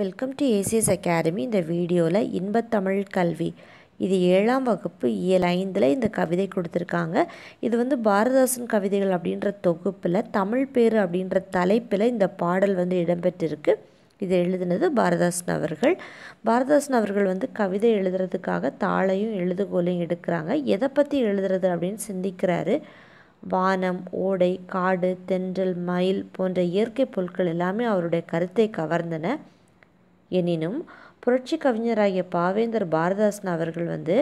welcome to ACS academy இந்த வீடியோவில் இன்பத்தமிழ் கல்வி இது ஏழாம் வகுப்பு ஏழு ஐந்தில் இந்த கவிதை கொடுத்துருக்காங்க இது வந்து பாரதாசன் கவிதைகள் அப்படின்ற தொகுப்பில் தமிழ் பேர் அப்படின்ற தலைப்பில் இந்த பாடல் வந்து இடம்பெற்றிருக்கு இது எழுதினது பாரதாசன் அவர்கள் பாரதாசன் அவர்கள் வந்து கவிதை எழுதுறதுக்காக தாளையும் எழுதுகோலையும் எடுக்கிறாங்க எதை பற்றி எழுதுறது அப்படின்னு சிந்திக்கிறாரு வானம் ஓடை காடு தென்றல் மயில் போன்ற இயற்கை பொருட்கள் எல்லாமே அவருடைய கருத்தை கவர்ந்தன எனினும் புரட்சி கவிஞராகிய பாவேந்தர் பாரதாசன் அவர்கள் வந்து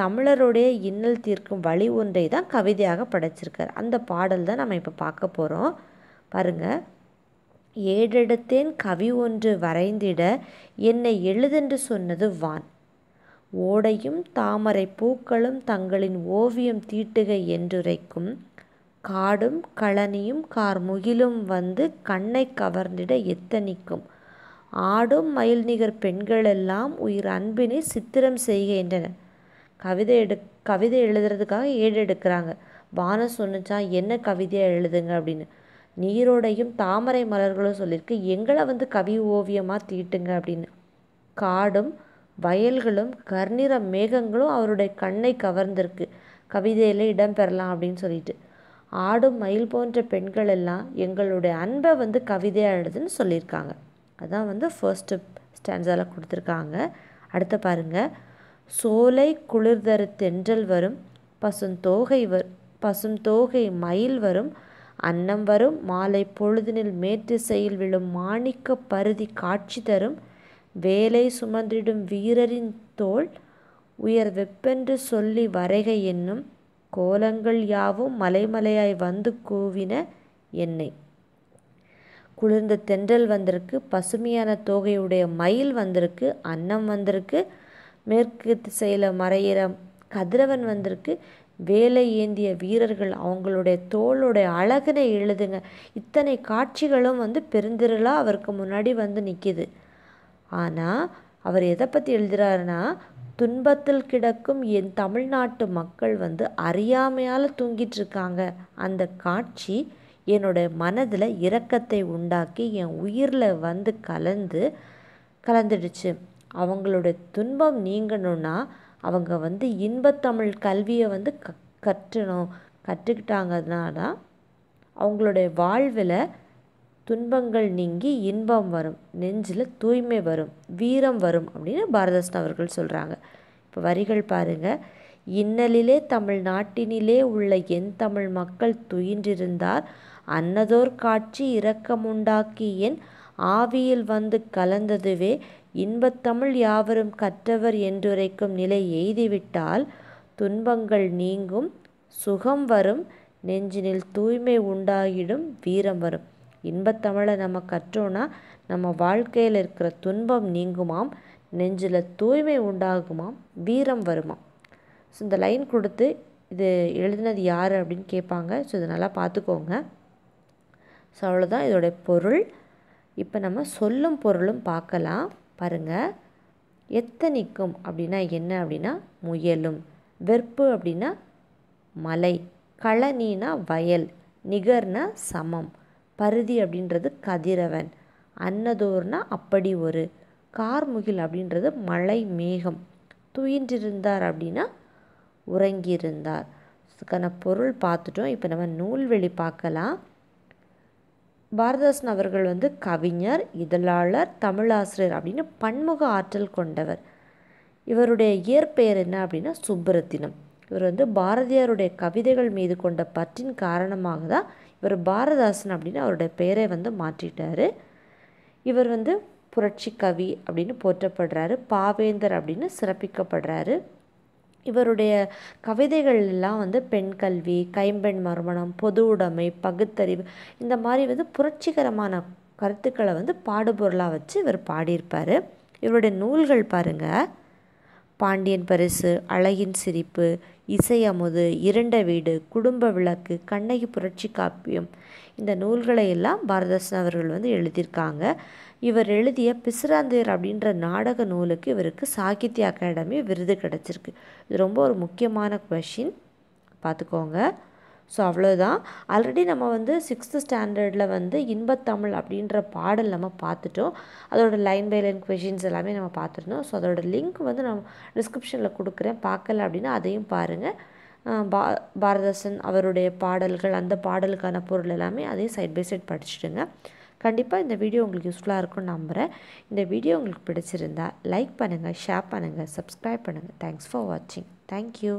தமிழருடைய இன்னல் தீர்க்கும் வழி ஒன்றை தான் கவிதையாக படைச்சிருக்கார் அந்த பாடல் தான் நம்ம இப்போ பார்க்க போகிறோம் பாருங்கள் ஏடெடுத்தேன் கவி ஒன்று வரைந்திட என்னை எழுதென்று சொன்னது வான் ஓடையும் தாமரை பூக்களும் தங்களின் ஓவியம் தீட்டுக என்றுரைக்கும் காடும் களனியும் கார்முகிலும் வந்து கண்ணை கவர்ந்திட எத்தனிக்கும் ஆடும் மயில் நிகர் பெண்களெல்லாம் உயிர் அன்பினை சித்திரம் செய்கின்றன கவிதை எடு கவிதை எழுதுறதுக்காக ஏடு எடுக்கிறாங்க வானம் சொன்னா என்ன கவிதையாக எழுதுங்க அப்படின்னு நீரோடையும் தாமரை மலர்களும் சொல்லியிருக்கு எங்களை வந்து கவி ஓவியமாக தீட்டுங்க அப்படின்னு காடும் வயல்களும் கர்நிற மேகங்களும் அவருடைய கண்ணை கவர்ந்திருக்கு கவிதையில் இடம்பெறலாம் அப்படின்னு சொல்லிட்டு ஆடும் மயில் போன்ற பெண்கள் எல்லாம் எங்களுடைய அன்பை வந்து கவிதையாக எழுதுன்னு சொல்லியிருக்காங்க அதான் வந்து ஃபர்ஸ்ட் ஸ்டாண்ட்ஸால் கொடுத்துருக்காங்க அடுத்து பாருங்கள் சோலை குளிர்தரு தென்றல் வரும் பசுந்தோகை வ பசுந்தோகை மயில் வரும் அன்னம் வரும் மாலை பொழுதினில் மேற்றிசையில் விழும் மாணிக்க பருதி காட்சி தரும் வேலை சுமந்திடும் வீரரின் தோல் உயர் வெப்பென்று சொல்லி வரைகை என்னும் கோலங்கள் யாவும் மலைமலையாய் வந்து கூவின என்னை குளிர்ந்த தென்றல் வந்திருக்கு பசுமையான தோகையுடைய மயில் வந்திருக்கு அன்னம் வந்திருக்கு மேற்கு திசையில் மறையிற கதிரவன் வந்திருக்கு வேலை ஏந்திய வீரர்கள் அவங்களுடைய தோளுடைய அழகினை எழுதுங்க இத்தனை காட்சிகளும் வந்து பெருந்திருளாக அவருக்கு முன்னாடி வந்து நிற்கிது ஆனால் அவர் எதை பற்றி எழுதுகிறாருன்னா துன்பத்தில் கிடக்கும் என் தமிழ்நாட்டு மக்கள் வந்து அறியாமையால் தூங்கிட்டு இருக்காங்க அந்த காட்சி என்னோட மனதில் இரக்கத்தை உண்டாக்கி என் உயிரில் வந்து கலந்து கலந்துடுச்சு அவங்களோட துன்பம் நீங்கணும்னா அவங்க வந்து இன்பத்தமிழ் கல்வியை வந்து க கற்றணும் கற்றுக்கிட்டாங்கன்னா தான் அவங்களுடைய வாழ்வில் துன்பங்கள் நீங்கி இன்பம் வரும் நெஞ்சில் தூய்மை வரும் வீரம் வரும் அப்படின்னு பாரதஸ்டன் அவர்கள் சொல்கிறாங்க இப்போ வரிகள் பாருங்கள் இன்னலிலே தமிழ்நாட்டினிலே உள்ள என் தமிழ் மக்கள் துயின்றிருந்தார் அன்னதோர் காட்சி இரக்கமுண்டாக்கி என் ஆவியில் வந்து கலந்ததுவே இன்பத்தமிழ் யாவரும் கற்றவர் என்றுரைக்கும் நிலை எய்திவிட்டால் துன்பங்கள் நீங்கும் சுகம் வரும் நெஞ்சினில் தூய்மை உண்டாகிடும் வீரம் வரும் இன்பத்தமிழை நம்ம கற்றோன்னா நம்ம வாழ்க்கையில் இருக்கிற துன்பம் நீங்குமாம் நெஞ்சில் தூய்மை உண்டாகுமாம் வீரம் வருமாம் ஸோ இந்த லைன் கொடுத்து இது எழுதினது யார் அப்படின்னு கேட்பாங்க ஸோ இதை நல்லா பார்த்துக்கோங்க ஸோ அவ்வளோதான் இதோடைய பொருள் இப்போ நம்ம சொல்லும் பொருளும் பார்க்கலாம் பாருங்கள் எத்தனிக்கும் அப்படின்னா என்ன அப்படின்னா முயலும் வெற்பு அப்படின்னா மலை களனினா வயல் நிகர்னா சமம் பருதி அப்படின்றது கதிரவன் அன்னதோர்னா அப்படி ஒரு கார்முகில் அப்படின்றது மழை மேகம் துயின்றிருந்தார் அப்படின்னா உறங்கியிருந்தார் அதுக்கான பொருள் பார்த்துட்டோம் இப்போ நம்ம நூல்வெளி பார்க்கலாம் பாரதாசன் அவர்கள் வந்து கவிஞர் இதழாளர் தமிழாசிரியர் அப்படின்னு பன்முக ஆற்றல் கொண்டவர் இவருடைய இயற்பெயர் என்ன அப்படின்னா சுப்பரத்தினம் இவர் வந்து பாரதியாருடைய கவிதைகள் மீது கொண்ட பற்றின் காரணமாக தான் இவர் பாரதாசன் அப்படின்னு அவருடைய பெயரை வந்து மாற்றிட்டார் இவர் வந்து புரட்சி கவி அப்படின்னு போற்றப்படுறாரு பாவேந்தர் அப்படின்னு சிறப்பிக்கப்படுறாரு இவருடைய கவிதைகள் எல்லாம் வந்து பெண் கல்வி கைம்பெண் மர்மணம் பொது உடைமை பகுத்தறிவு இந்த மாதிரி வந்து புரட்சிகரமான கருத்துக்களை வந்து பாடுபொருளாக வச்சு இவர் பாடியிருப்பார் இவருடைய நூல்கள் பாருங்கள் பாண்டியன் பரிசு அழகின் சிரிப்பு இசை அமுது இரண்ட வீடு குடும்ப விளக்கு கண்ணகி புரட்சி காப்பியம் இந்த நூல்களை எல்லாம் பாரதாசன் அவர்கள் வந்து எழுதியிருக்காங்க இவர் எழுதிய பிசுராந்தையர் அப்படின்ற நாடக நூலுக்கு இவருக்கு சாகித்ய அகாடமி விருது கிடச்சிருக்கு இது ரொம்ப ஒரு முக்கியமான கொஷின் பார்த்துக்கோங்க ஸோ அவ்வளோதான் ஆல்ரெடி நம்ம வந்து சிக்ஸ்த்து ஸ்டாண்டர்டில் வந்து இன்பத்தமிழ் அப்படின்ற பாடல் நம்ம பார்த்துட்டோம் அதோட லைன் பை லைன் கொஷின்ஸ் எல்லாமே நம்ம பார்த்துருந்தோம் ஸோ அதோடய லிங்க் வந்து நம்ம டிஸ்கிரிப்ஷனில் கொடுக்குறேன் பார்க்கல அப்படின்னா அதையும் பாருங்கள் பா பாரதாசன் அவருடைய பாடல்கள் அந்த பாடலுக்கான பொருள் எல்லாமே அதையும் சைட் பை சைட் படிச்சுடுங்க கண்டிப்பாக இந்த வீடியோ உங்களுக்கு யூஸ்ஃபுல்லாக இருக்கும்னு நம்புகிறேன் இந்த வீடியோ உங்களுக்கு பிடிச்சிருந்தா லைக் பண்ணுங்கள் ஷேர் பண்ணுங்கள் சப்ஸ்கிரைப் பண்ணுங்கள் தேங்க்ஸ் ஃபார் வாட்சிங் தேங்க்யூ